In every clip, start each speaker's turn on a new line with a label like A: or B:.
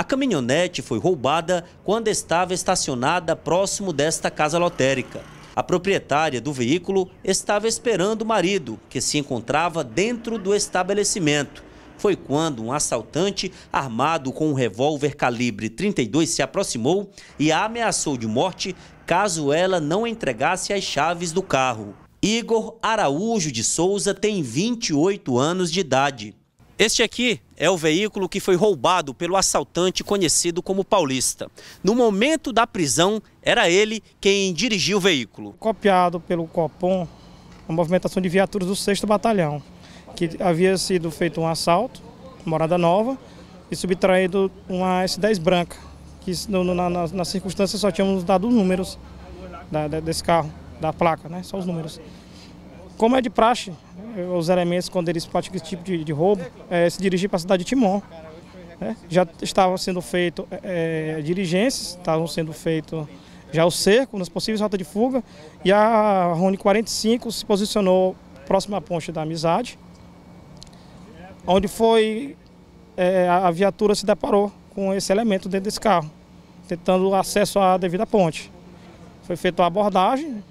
A: A caminhonete foi roubada quando estava estacionada próximo desta casa lotérica. A proprietária do veículo estava esperando o marido, que se encontrava dentro do estabelecimento. Foi quando um assaltante armado com um revólver calibre 32 se aproximou e a ameaçou de morte caso ela não entregasse as chaves do carro. Igor Araújo de Souza tem 28 anos de idade. Este aqui é o veículo que foi roubado pelo assaltante conhecido como Paulista. No momento da prisão, era ele quem dirigiu o veículo.
B: Copiado pelo Copom, a movimentação de viaturas do 6 Batalhão, que havia sido feito um assalto, morada nova, e subtraído uma S10 branca, que na, circunstâncias só tínhamos dado os números da, desse carro, da placa, né? só os números. Como é de praxe, é, os elementos, quando eles praticam esse tipo de, de roubo, é, se dirigir para a cidade de Timon. É, já estavam sendo feitas é, é, diligências, estavam sendo feito já o cerco nas possíveis rotas de fuga e a Rony 45 se posicionou próximo à ponte da Amizade, onde foi é, a viatura se deparou com esse elemento dentro desse carro, tentando acesso à devida ponte. Foi feita a abordagem,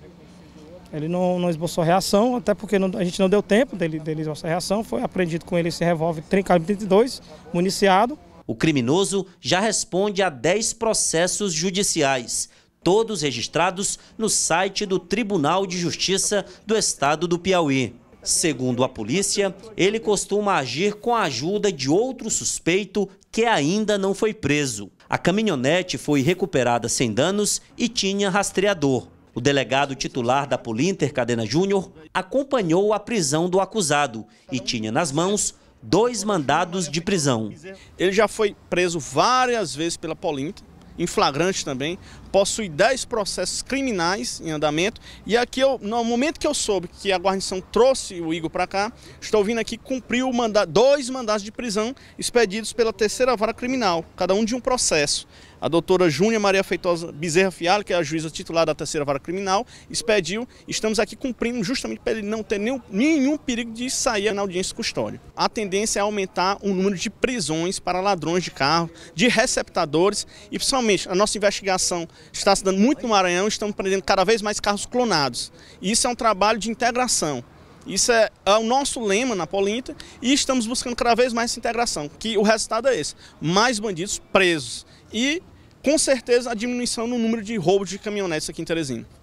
B: ele não, não esboçou reação, até porque não, a gente não deu tempo dele, dele esboçar reação. Foi apreendido com ele esse revólver 32, municiado.
A: O criminoso já responde a 10 processos judiciais, todos registrados no site do Tribunal de Justiça do Estado do Piauí. Segundo a polícia, ele costuma agir com a ajuda de outro suspeito que ainda não foi preso. A caminhonete foi recuperada sem danos e tinha rastreador. O delegado titular da Polinter, Cadena Júnior, acompanhou a prisão do acusado e tinha nas mãos dois mandados de prisão. Ele já foi preso
C: várias vezes pela Polinter, em flagrante também, possui 10 processos criminais em andamento e aqui eu, no momento que eu soube que a guarnição trouxe o Igor para cá, estou vindo aqui cumprir o manda dois mandados de prisão expedidos pela terceira vara criminal, cada um de um processo. A doutora Júnia Maria Feitosa Bezerra Fialho, que é a juíza titular da terceira vara criminal, expediu. Estamos aqui cumprindo justamente para ele não ter nenhum, nenhum perigo de sair na audiência de custódia. A tendência é aumentar o número de prisões para ladrões de carro, de receptadores e principalmente a nossa investigação está se dando muito no Maranhão, estamos prendendo cada vez mais carros clonados. E isso é um trabalho de integração. Isso é, é, o nosso lema na Polinta e estamos buscando cada vez mais essa integração, que o resultado é esse, mais bandidos
B: presos e, com certeza, a diminuição no número de roubos de caminhonetes aqui em Teresina.